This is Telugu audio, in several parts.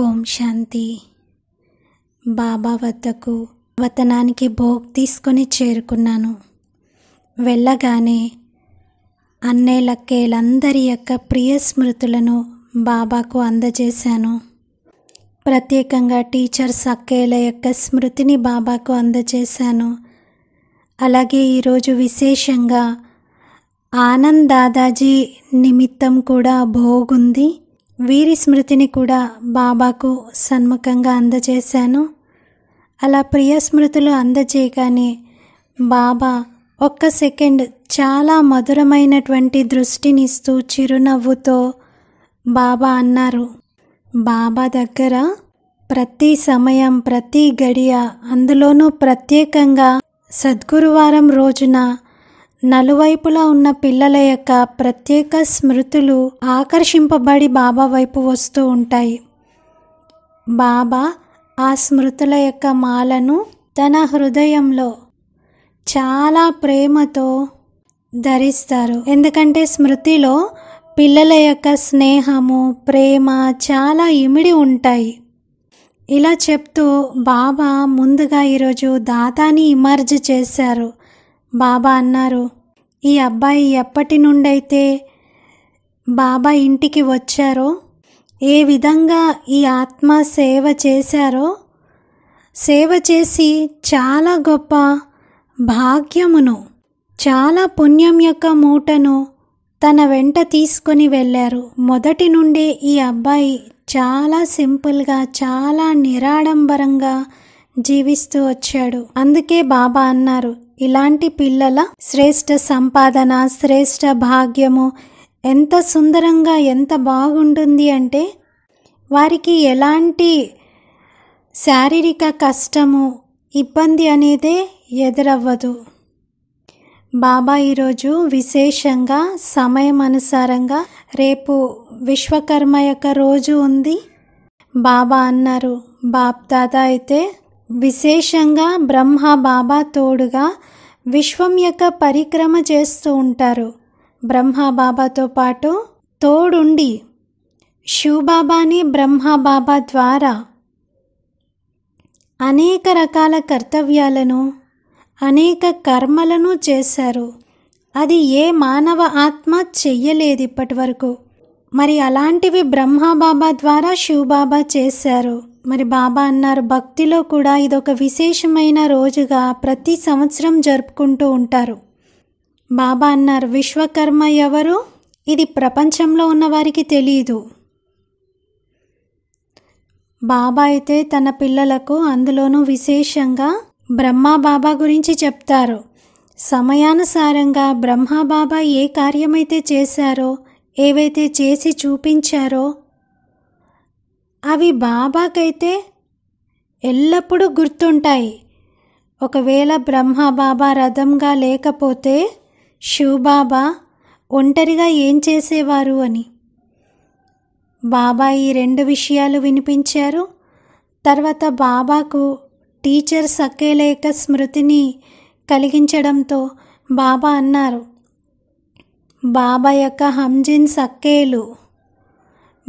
ఓం శాంతి బాబా వద్దకు వతనానికి భోగ్ తీసుకొని చేరుకున్నాను వెళ్ళగానే అన్నేలక్కేలందరి యొక్క ప్రియ స్మృతులను బాబాకు అందజేశాను ప్రత్యేకంగా టీచర్స్ అక్కేల యొక్క స్మృతిని బాబాకు అందజేశాను అలాగే ఈరోజు విశేషంగా ఆనంద్ దాదాజీ నిమిత్తం కూడా భోగుంది వీరి స్మృతిని కూడా బాబాకు సన్ముఖంగా అందజేశాను అలా ప్రియ స్మృతులు అందజేయగానే బాబా ఒక్క సెకండ్ చాలా మధురమైనటువంటి దృష్టినిస్తూ చిరునవ్వుతో బాబా అన్నారు బాబా దగ్గర ప్రతి సమయం ప్రతి గడియ అందులోనూ ప్రత్యేకంగా సద్గురువారం రోజున నలువైపులా ఉన్న పిల్లల యొక్క ప్రత్యేక స్మృతులు ఆకర్షింపబడి బాబా వైపు వస్తూ ఉంటాయి బాబా ఆ స్మృతుల యొక్క మాలను తన హృదయంలో చాలా ప్రేమతో ధరిస్తారు ఎందుకంటే స్మృతిలో పిల్లల యొక్క స్నేహము ప్రేమ చాలా ఇమిడి ఉంటాయి ఇలా చెప్తూ బాబా ముందుగా ఈరోజు దాతాని ఇమర్జ్ చేశారు బాబా అన్నారు ఈ అబ్బాయి ఎప్పటి నుండైతే బాబా ఇంటికి వచ్చారో ఏ విధంగా ఈ ఆత్మ సేవ చేశారో సేవ చేసి చాలా గొప్ప భాగ్యమును చాలా పుణ్యం యొక్క మూటను తన వెంట తీసుకొని వెళ్ళారు మొదటి నుండే ఈ అబ్బాయి చాలా సింపుల్గా చాలా నిరాడంబరంగా జీవిస్తూ వచ్చాడు అందుకే బాబా అన్నారు ఇలాంటి పిల్లల శ్రేష్ట సంపాదన శ్రేష్ట భాగ్యము ఎంత సుందరంగా ఎంత బాగుంటుంది అంటే వారికి ఎలాంటి శారీరక కష్టము ఇబ్బంది అనేదే ఎదురవ్వదు బాబా ఈరోజు విశేషంగా సమయం అనుసారంగా రేపు విశ్వకర్మ యొక్క రోజు ఉంది బాబా అన్నారు బాప్ దాదా అయితే విశేషంగా బ్రహ్మ బాబా తోడుగా విశ్వం యొక్క పరిక్రమ చేస్తూ ఉంటారు బ్రహ్మాబాబాతో పాటు తోడుండి శివబాబాని బ్రహ్మాబాబా ద్వారా అనేక రకాల కర్తవ్యాలను అనేక కర్మలను చేశారు అది ఏ మానవ ఆత్మ చెయ్యలేదు ఇప్పటి వరకు మరి అలాంటివి బ్రహ్మబాబా ద్వారా శివబాబా చేశారు మరి బాబా అన్నారు భక్తిలో కూడా ఇదొక విశేషమైన రోజుగా ప్రతి సంవత్సరం జరుపుకుంటూ ఉంటారు బాబా అన్నారు విశ్వకర్మ ఎవరు ఇది ప్రపంచంలో ఉన్నవారికి తెలియదు బాబా అయితే తన పిల్లలకు అందులోనూ విశేషంగా బ్రహ్మా బాబా గురించి చెప్తారు సమయానుసారంగా బ్రహ్మా బాబా ఏ కార్యమైతే చేశారో ఏవైతే చేసి చూపించారో అవి బాబాకైతే ఎల్లప్పుడూ గుర్తుంటాయి ఒకవేళ బ్రహ్మబాబా బాబా రథంగా లేకపోతే శివబాబా ఒంటరిగా ఏం చేసేవారు అని బాబా ఈ రెండు విషయాలు వినిపించారు తర్వాత బాబాకు టీచర్ సకేలేక స్మృతిని కలిగించడంతో బాబా అన్నారు బాబా యొక్క హంజిన్ సక్కేలు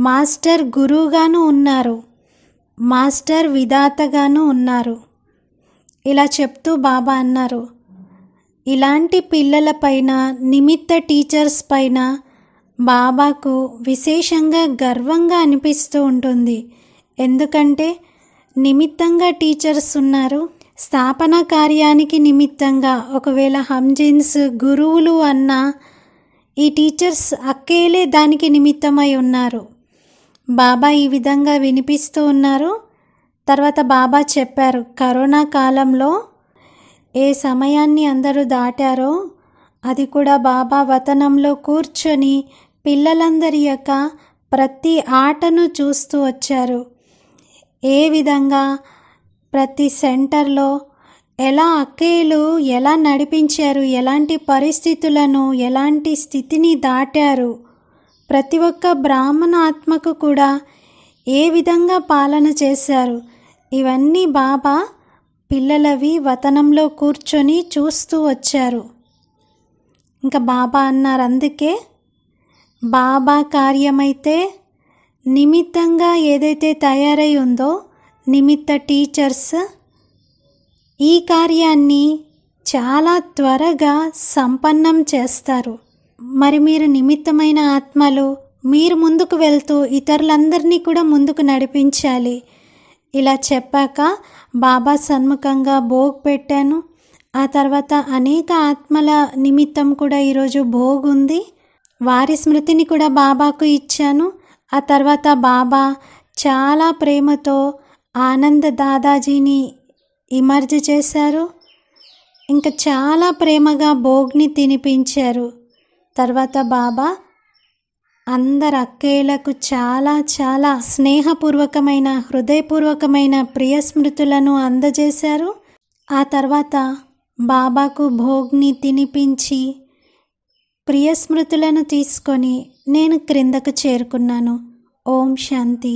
మాస్టర్ గురువుగాను ఉన్నారు మాస్టర్ విధాతగాను ఉన్నారు ఇలా చెప్తూ బాబా అన్నారు ఇలాంటి పిల్లలపైన నిమిత్త టీచర్స్ పైన బాబాకు విశేషంగా గర్వంగా అనిపిస్తూ ఉంటుంది ఎందుకంటే నిమిత్తంగా టీచర్స్ ఉన్నారు స్థాపన కార్యానికి నిమిత్తంగా ఒకవేళ హంజిన్స్ గురువులు అన్న ఈ టీచర్స్ అక్కేలే దానికి నిమిత్తమై ఉన్నారు బాబా ఈ విధంగా వినిపిస్తూ ఉన్నారు తర్వాత బాబా చెప్పారు కరోనా కాలంలో ఏ సమయాన్ని అందరూ దాటారో అది కూడా బాబా వతనంలో కూర్చొని పిల్లలందరి యొక్క ప్రతి ఆటను చూస్తూ వచ్చారు ఏ విధంగా ప్రతి సెంటర్లో ఎలా అక్కయ్యలు ఎలా నడిపించారు ఎలాంటి పరిస్థితులను ఎలాంటి స్థితిని దాటారు ప్రతి ఒక్క బ్రాహ్మణ ఆత్మకు కూడా ఏ విధంగా పాలన చేశారు ఇవన్నీ బాబా పిల్లలవి వతనంలో కూర్చొని చూస్తూ వచ్చారు ఇంకా బాబా అన్నారు అందుకే బాబా కార్యమైతే నిమిత్తంగా ఏదైతే తయారై ఉందో నిమిత్త టీచర్స్ ఈ కార్యాన్ని చాలా త్వరగా సంపన్నం చేస్తారు మరి మీరు నిమిత్తమైన ఆత్మలు మీరు ముందుకు వెళ్తూ ఇతరులందరినీ కూడా ముందుకు నడిపించాలి ఇలా చెప్పాక బాబా సన్ముఖంగా భోగ్ పెట్టాను ఆ తర్వాత అనేక ఆత్మల నిమిత్తం కూడా ఈరోజు భోగ్ ఉంది వారి స్మృతిని కూడా బాబాకు ఇచ్చాను ఆ తర్వాత బాబా చాలా ప్రేమతో ఆనంద దాదాజీని ఇమర్జ్ చేశారు ఇంకా చాలా ప్రేమగా భోగ్ని తినిపించారు తర్వాత బాబా అందరు అక్కయ్యలకు చాలా చాలా స్నేహపూర్వకమైన హృదయపూర్వకమైన ప్రియ స్మృతులను అందజేశారు ఆ తర్వాత బాబాకు భోగ్ని తినిపించి ప్రియ స్మృతులను తీసుకొని నేను క్రిందకు చేరుకున్నాను ఓం శాంతి